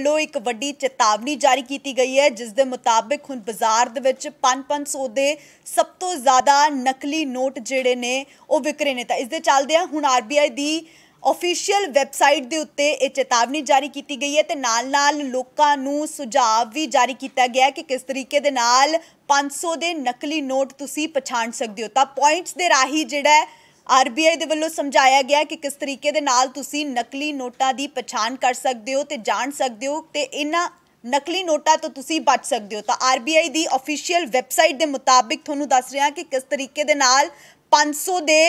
ਲੋ ਇੱਕ ਵੱਡੀ ਚੇਤਾਵਨੀ ਜਾਰੀ ਕੀਤੀ ਗਈ ਹੈ ਜਿਸ ਦੇ ਮੁਤਾਬਕ ਹੁਣ ਬਾਜ਼ਾਰ ਦੇ ਵਿੱਚ 5-500 ਦੇ ਸਭ ਤੋਂ ਜ਼ਿਆਦਾ ਨਕਲੀ ਨੋਟ ਜਿਹੜੇ ਨੇ ਉਹ ਵਿਕਰੇ ਨੇ ਤਾਂ ਇਸ ਦੇ ਆ ਹੁਣ ਆਰਬੀਆਈ ਦੀ ਅਫੀਸ਼ੀਅਲ ਵੈਬਸਾਈਟ ਦੇ ਉੱਤੇ ਇਹ ਚੇਤਾਵਨੀ ਜਾਰੀ ਕੀਤੀ ਗਈ ਹੈ ਤੇ ਨਾਲ-ਨਾਲ ਲੋਕਾਂ ਨੂੰ ਸੁਝਾਅ ਵੀ ਜਾਰੀ ਕੀਤਾ ਗਿਆ ਕਿ ਕਿਸ ਤਰੀਕੇ ਦੇ ਨਾਲ 500 ਦੇ ਨਕਲੀ ਨੋਟ ਤੁਸੀਂ ਪਛਾਣ ਸਕਦੇ ਹੋ ਤਾਂ ਪੁਆਇੰਟਸ ਦੇ ਰਾਹੀ ਜਿਹੜਾ ਆਰਬੀਆਈ ਦੇ ਵੱਲੋਂ ਸਮਝਾਇਆ ਗਿਆ ਕਿ ਕਿਸ ਤਰੀਕੇ ਦੇ ਨਾਲ ਤੁਸੀਂ ਨਕਲੀ ਨੋਟਾਂ ਦੀ ਪਛਾਣ ਕਰ ਸਕਦੇ ਹੋ ਤੇ ਜਾਣ ਸਕਦੇ ਹੋ ਤੇ ਇਹਨਾਂ ਨਕਲੀ ਨੋਟਾਂ ਤੋਂ ਤੁਸੀਂ ਬਚ ਸਕਦੇ ਹੋ ਤਾਂ ਆਰਬੀਆਈ ਦੀ ਅਫੀਸ਼ੀਅਲ ਵੈਬਸਾਈਟ ਦੇ ਮੁਤਾਬਿਕ ਤੁਹਾਨੂੰ ਦੱਸ ਰਿਹਾ ਕਿ ਕਿਸ ਤਰੀਕੇ ਦੇ ਨਾਲ 500 ਦੇ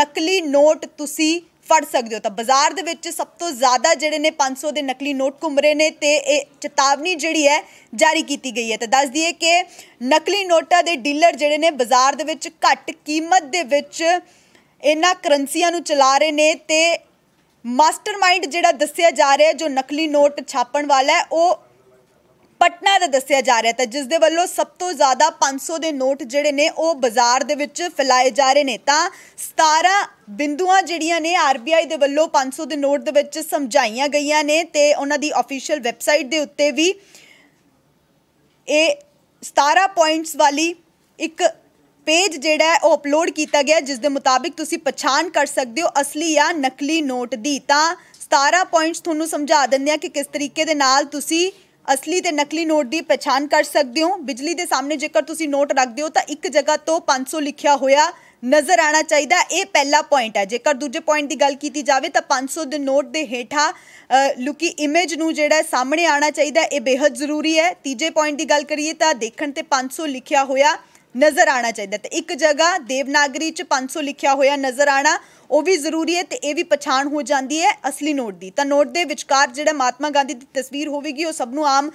ਨਕਲੀ ਨੋਟ ਤੁਸੀਂ ਫੜ ਸਕਦੇ ਹੋ ਤਾਂ ਬਾਜ਼ਾਰ ਦੇ ਵਿੱਚ ਸਭ ਤੋਂ ਜ਼ਿਆਦਾ ਜਿਹੜੇ ਨੇ 500 ਦੇ ਨਕਲੀ ਨੋਟ ਘੁੰਮ ਰਹੇ ਨੇ ਤੇ ਇਹ ਚੇਤਾਵਨੀ ਜਿਹੜੀ ਹੈ ਜਾਰੀ ਕੀਤੀ ਗਈ ਹੈ ਤਾਂ ਦੱਸ ਦਈਏ ਕਿ ਨਕਲੀ ਨੋਟਾਂ ਦੇ ਡੀਲਰ ਜਿਹੜੇ ਨੇ ਬਾਜ਼ਾਰ ਦੇ ਵਿੱਚ ਘੱਟ ਕੀਮਤ ਦੇ ਵਿੱਚ ਇਹਨਾਂ ਕਰੰਸੀਆਂ ਨੂੰ ਚਲਾ ਰਹੇ ਨੇ ਤੇ ਮਾਸਟਰਮਾਈਂਡ ਜਿਹੜਾ ਦੱਸਿਆ ਜਾ ਰਿਹਾ ਜੋ ਨਕਲੀ ਨੋਟ ਛਾਪਣ ਵਾਲਾ ਹੈ ਉਹ ਪਟਨਾ ਦਾ ਦੱਸਿਆ ਜਾ ਰਿਹਾ ਤਾਂ ਜਿਸ ਦੇ ਵੱਲੋਂ ਸਭ ਤੋਂ ਜ਼ਿਆਦਾ 500 ਦੇ ਨੋਟ ਜਿਹੜੇ ਨੇ ਉਹ ਬਾਜ਼ਾਰ ਦੇ ਵਿੱਚ ਫੈਲਾਏ ਜਾ ਰਹੇ ਨੇ ਤਾਂ 17 ਬਿੰਦੂਆਂ ਜਿਹੜੀਆਂ ਨੇ ਆਰਬੀਆਈ ਦੇ ਵੱਲੋਂ 500 ਦੇ ਨੋਟ ਦੇ ਵਿੱਚ ਸਮਝਾਈਆਂ ਗਈਆਂ ਨੇ ਤੇ ਉਹਨਾਂ ਦੀ ਅਫੀਸ਼ੀਅਲ ਵੈਬਸਾਈਟ ਦੇ ਉੱਤੇ ਵੀ ਇਹ 17 ਪੁਆਇੰਟਸ ਵਾਲੀ ਇੱਕ ਪੇਜ ਜਿਹੜਾ ਉਹ ਅਪਲੋਡ ਕੀਤਾ ਗਿਆ ਜਿਸ ਦੇ ਮੁਤਾਬਿਕ ਤੁਸੀਂ ਪਛਾਣ ਕਰ ਸਕਦੇ ਹੋ ਅਸਲੀ ਜਾਂ ਨਕਲੀ ਨੋਟ ਦੀ ਤਾਂ 17 ਪੁਆਇੰਟਸ ਤੁਹਾਨੂੰ ਸਮਝਾ ਦਿੰਦੇ ਆ ਕਿ ਕਿਸ ਤਰੀਕੇ ਦੇ ਨਾਲ ਤੁਸੀਂ ਅਸਲੀ ਤੇ ਨਕਲੀ ਨੋਟ ਦੀ ਪਛਾਣ ਕਰ ਸਕਦੇ ਹੋ ਬਿਜਲੀ ਦੇ ਸਾਹਮਣੇ ਜੇਕਰ ਤੁਸੀਂ ਨੋਟ ਰੱਖਦੇ ਹੋ ਤਾਂ ਇੱਕ ਜਗ੍ਹਾ ਤੋਂ 500 ਲਿਖਿਆ ਹੋਇਆ ਨਜ਼ਰ ਆਣਾ ਚਾਹੀਦਾ ਇਹ ਪਹਿਲਾ ਪੁਆਇੰਟ ਹੈ ਜੇਕਰ ਦੂਜੇ ਪੁਆਇੰਟ ਦੀ ਗੱਲ ਕੀਤੀ ਜਾਵੇ ਤਾਂ 500 ਦੇ ਨੋਟ ਦੇ ਹੇਠਾਂ ਲੁਕੀ ਇਮੇਜ ਨੂੰ ਜਿਹੜਾ ਸਾਹਮਣੇ ਆਣਾ ਚਾਹੀਦਾ ਇਹ ਬੇहद ਜ਼ਰੂਰੀ ਹੈ ਤੀਜੇ ਪੁਆਇੰਟ ਦੀ ਗੱਲ ਕਰੀਏ ਤਾਂ ਦੇਖਣ ਤੇ 500 ਲਿਖਿਆ ਹੋਇਆ ਨਜ਼ਰ ਆਣਾ ਚਾਹੀਦਾ ਤੇ ਇੱਕ ਜਗ੍ਹਾ ਦੇਵਨਾਗਰੀ ਚ 500 ਲਿਖਿਆ ਹੋਇਆ ਨਜ਼ਰ ਆਣਾ ਉਹ ਵੀ ਜ਼ਰੂਰੀ ਹੈ ਤੇ ਇਹ ਵੀ ਪਛਾਣ ਹੋ ਜਾਂਦੀ ਹੈ ਅਸਲੀ ਨੋਟ ਦੀ ਤਾਂ ਨੋਟ ਦੇ ਵਿਚਕਾਰ ਜਿਹੜਾ ਮਹਾਤਮਾ ਗਾਂਧੀ ਦੀ ਤਸਵੀਰ ਹੋਵੇਗੀ ਉਹ ਸਭ ਨੂੰ ਆਮ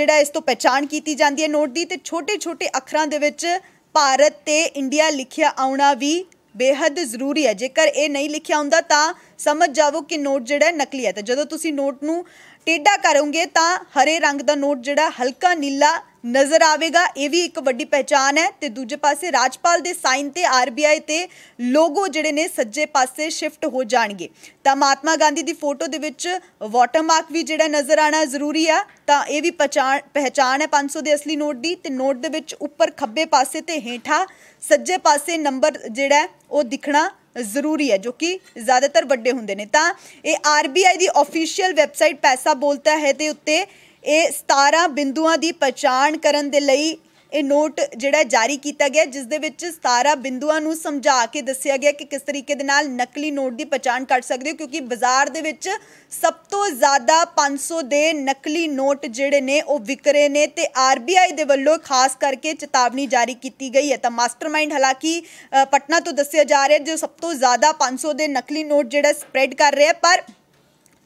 ਜਿਹੜਾ ਇਸ ਤੋਂ ਪਛਾਣ ਕੀਤੀ ਜਾਂਦੀ ਹੈ ਨੋਟ ਦੀ ਤੇ ਛੋਟੇ-ਛੋਟੇ ਅੱਖਰਾਂ ਦੇ ਵਿੱਚ ਭਾਰਤ ਤੇ ਇੰਡੀਆ ਲਿਖਿਆ ਆਉਣਾ ਵੀ ਬੇਹੱਦ ਜ਼ਰੂਰੀ ਹੈ ਜੇਕਰ ਇਹ ਨਹੀਂ ਲਿਖਿਆ ਹੁੰਦਾ ਤਾਂ ਸਮਝ ਜਾਵੋ ਕਿ ਨੋਟ ਜਿਹੜਾ ਨਕਲੀ ਹੈ ਤਾਂ ਜਦੋਂ ਤੁਸੀਂ ਨੋਟ ਨੂੰ ਟੇਡਾ ਕਰੋਗੇ ਤਾਂ ਹਰੇ ਰੰਗ ਦਾ ਨੋਟ ਜਿਹੜਾ ਹਲਕਾ ਨੀਲਾ ਨਜ਼ਰ ਆਵੇਗਾ ਇਹ ਵੀ ਇੱਕ ਵੱਡੀ ਪਹਿਚਾਨ ਹੈ ਤੇ ਦੂਜੇ ਪਾਸੇ ਰਾਜਪਾਲ ਦੇ ਸਾਈਨ ਤੇ ਆਰਬੀਆਈ ਤੇ ਲੋਗੋ ਜਿਹੜੇ ਨੇ ਸੱਜੇ ਪਾਸੇ ਸ਼ਿਫਟ ਹੋ ਜਾਣਗੇ ਤਾਂ ਮਹਾਤਮਾ ਗਾਂਧੀ ਦੀ ਫੋਟੋ ਦੇ ਵਿੱਚ ਵਾਟਰਮਾਰਕ ਵੀ ਜਿਹੜਾ ਨਜ਼ਰ ਆਣਾ ਜ਼ਰੂਰੀ ਆ ਤਾਂ ਇਹ ਵੀ ਪਛਾਣ ਪਹਿਚਾਨ ਹੈ 500 ਦੇ ਅਸਲੀ ਨੋਟ ਦੀ ਤੇ ਨੋਟ ਦੇ ਵਿੱਚ ਉੱਪਰ ਖੱਬੇ ਪਾਸੇ ਤੇ ਹੇਠਾਂ ਸੱਜੇ ਪਾਸੇ ਨੰਬਰ ਜਿਹੜਾ ਉਹ ਦਿਖਣਾ ਜ਼ਰੂਰੀ ਹੈ ਜੋ ਕਿ ਜ਼ਿਆਦਾਤਰ ਵੱਡੇ ਹੁੰਦੇ ਨੇ ਤਾਂ ਇਹ ਆਰਬੀਆਈ ਦੀ ਅਫੀਸ਼ੀਅਲ ਵੈਬਸਾਈਟ ਪੈਸਾ ਬੋਲਤਾ ਹੈ ਦੇ ਉੱਤੇ ਇਹ 17 ਬਿੰਦੂਆਂ ਦੀ ਪਛਾਣ ਕਰਨ ਦੇ ਲਈ ਇਹ ਨੋਟ ਜਿਹੜਾ ਜਾਰੀ ਕੀਤਾ ਗਿਆ ਜਿਸ ਦੇ ਵਿੱਚ 17 ਬਿੰਦੂਆਂ ਨੂੰ ਸਮਝਾ ਕੇ ਦੱਸਿਆ ਗਿਆ ਕਿ ਕਿਸ ਤਰੀਕੇ ਦੇ ਨਾਲ ਨਕਲੀ ਨੋਟ ਦੀ ਪਛਾਣ ਕਰ ਸਕਦੇ ਹੋ ਕਿਉਂਕਿ ਬਾਜ਼ਾਰ ਦੇ ਵਿੱਚ ਸਭ ਤੋਂ ਜ਼ਿਆਦਾ 500 ਦੇ ਨਕਲੀ ਨੋਟ ਜਿਹੜੇ ਨੇ ਉਹ ਵਿਕਰੇ ਨੇ ਤੇ ਆਰਬੀਆਈ ਦੇ ਵੱਲੋਂ ਖਾਸ ਕਰਕੇ ਚੇਤਾਵਨੀ ਜਾਰੀ ਕੀਤੀ ਗਈ ਹੈ ਤਾਂ ਮਾਸਟਰਮਾਈਂਡ ਹਾਲਾਂਕਿ ਪਟਨਾ ਤੋਂ ਦੱਸਿਆ ਜਾ ਰਿਹਾ ਜੋ ਸਭ ਤੋਂ ਜ਼ਿਆਦਾ 500 ਦੇ ਨਕਲੀ ਨੋਟ ਜਿਹੜਾ ਸਪਰੈਡ ਕਰ ਰਿਹਾ ਪਰ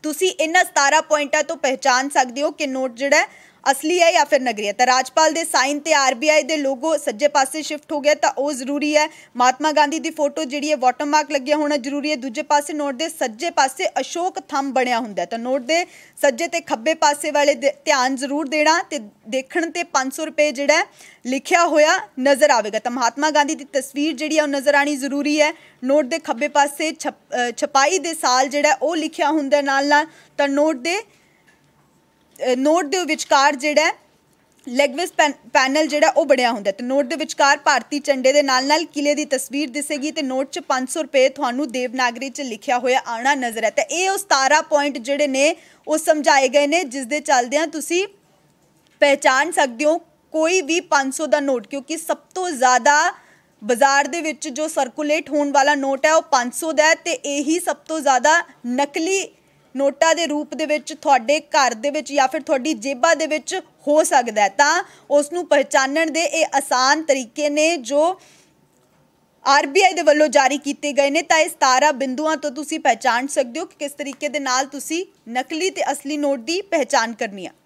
ਤੁਸੀਂ ਇਹਨਾਂ 17 ਪੁਆਇੰਟਾਂ ਤੋਂ ਪਹਿਚਾਨ ਸਕਦੇ ਹੋ ਕਿ ਨੋਟ ਜਿਹੜਾ ਅਸਲੀ ਹੈ ਜਾਂ ਫਿਰ ਨਗਰੀ ਹੈ ਤਾਂ ਰਾਜਪਾਲ ਦੇ ਸਾਈਨ ਤੇ ਆਰਬੀਆਈ ਦੇ ਲੋਗੋ ਸੱਜੇ ਪਾਸੇ ਸ਼ਿਫਟ ਹੋ ਗਿਆ ਤਾਂ ਉਹ ਜ਼ਰੂਰੀ ਹੈ ਮਹਾਤਮਾ ਗਾਂਧੀ ਦੀ ਫੋਟੋ ਜਿਹੜੀ ਹੈ ਵਾਟਰਮਾਰਕ ਲੱਗਿਆ ਹੋਣਾ ਜ਼ਰੂਰੀ ਹੈ ਦੂਜੇ ਪਾਸੇ ਨੋਟ ਦੇ ਸੱਜੇ ਪਾਸੇ ਅਸ਼ੋਕ ਥੰਮ ਬਣਿਆ ਹੁੰਦਾ ਤਾਂ ਨੋਟ ਦੇ ਸੱਜੇ ਤੇ ਖੱਬੇ ਪਾਸੇ ਵਾਲੇ ਧਿਆਨ ਜ਼ਰੂਰ ਦੇਣਾ ਤੇ ਦੇਖਣ ਤੇ 500 ਰੁਪਏ ਜਿਹੜਾ ਲਿਖਿਆ ਹੋਇਆ ਨਜ਼ਰ ਆਵੇਗਾ ਤਾਂ ਮਹਾਤਮਾ ਗਾਂਧੀ ਦੀ ਤਸਵੀਰ ਜਿਹੜੀ ਹੈ ਉਹ ਨਜ਼ਰ ਆਣੀ ਜ਼ਰੂਰੀ ਹੈ ਨੋਟ ਦੇ ਖੱਬੇ ਪਾਸੇ ਛਪਾਈ ਦੇ ਸਾਲ ਜਿਹੜਾ ਉਹ ਲਿਖਿਆ ਹੁੰਦਾ ਨਾਲ ਨਾਲ ਤਾਂ ਨੋਟ ਦੇ ਨੋਟ ਦੇ ਵਿਚਕਾਰ ਜਿਹੜਾ ਲੈਗਵਿਸ ਪੈਨਲ ਜਿਹੜਾ ਉਹ ਬੜਿਆ ਹੁੰਦਾ ਤੇ ਨੋਟ ਦੇ ਵਿਚਕਾਰ ਭਾਰਤੀ ਝੰਡੇ ਦੇ ਨਾਲ ਨਾਲ ਕਿਲੇ ਦੀ ਤਸਵੀਰ ਦਿਸੇਗੀ ਤੇ ਨੋਟ 'ਚ 500 ਰੁਪਏ ਤੁਹਾਨੂੰ ਦੇਵਨਾਗਰੀ 'ਚ ਲਿਖਿਆ ਹੋਇਆ ਆਣਾ ਨਜ਼ਰ ਹੈ ਤੇ ਇਹ ਉਹ 17 ਪੁਆਇੰਟ ਜਿਹੜੇ ਨੇ ਉਹ ਸਮਝਾਏ ਗਏ ਨੇ ਜਿਸ ਦੇ ਚੱਲਦਿਆਂ ਤੁਸੀਂ ਪਹਿਚਾਨ ਸਕਦੇ ਹੋ ਕੋਈ ਵੀ 500 ਦਾ ਨੋਟ ਕਿਉਂਕਿ ਸਭ ਤੋਂ ਜ਼ਿਆਦਾ ਬਾਜ਼ਾਰ ਦੇ ਵਿੱਚ ਜੋ ਸਰਕੂਲੇਟ ਹੋਣ ਵਾਲਾ ਨੋਟ ਹੈ ਉਹ 500 ਦਾ ਹੈ ਤੇ ਇਹੀ ਸਭ ਤੋਂ ਜ਼ਿਆਦਾ ਨਕਲੀ ਨੋਟਾਂ ਦੇ ਰੂਪ ਦੇ ਵਿੱਚ ਤੁਹਾਡੇ ਘਰ ਦੇ ਵਿੱਚ ਜਾਂ ਫਿਰ ਤੁਹਾਡੀ ਜੇਬਾਂ ਦੇ ਵਿੱਚ ਹੋ ਸਕਦਾ ਤਾਂ ਉਸ ਨੂੰ ਪਛਾਣਨ ਦੇ ਇਹ ਆਸਾਨ ਤਰੀਕੇ ਨੇ ਜੋ ਆਰਬੀਆਈ ਦੇ ਵੱਲੋਂ ਜਾਰੀ ਕੀਤੇ ਗਏ ਨੇ ਤਾਂ ਇਸ 17 ਬਿੰਦੂਆਂ ਤੋਂ ਤੁਸੀਂ ਪਛਾਣ ਸਕਦੇ ਹੋ ਕਿ ਕਿਸ ਤਰੀਕੇ ਦੇ ਨਾਲ ਤੁਸੀਂ ਨਕਲੀ ਤੇ ਅਸਲੀ ਨੋਟ ਦੀ ਪਹਿਚਾਨ ਕਰਨੀ ਹੈ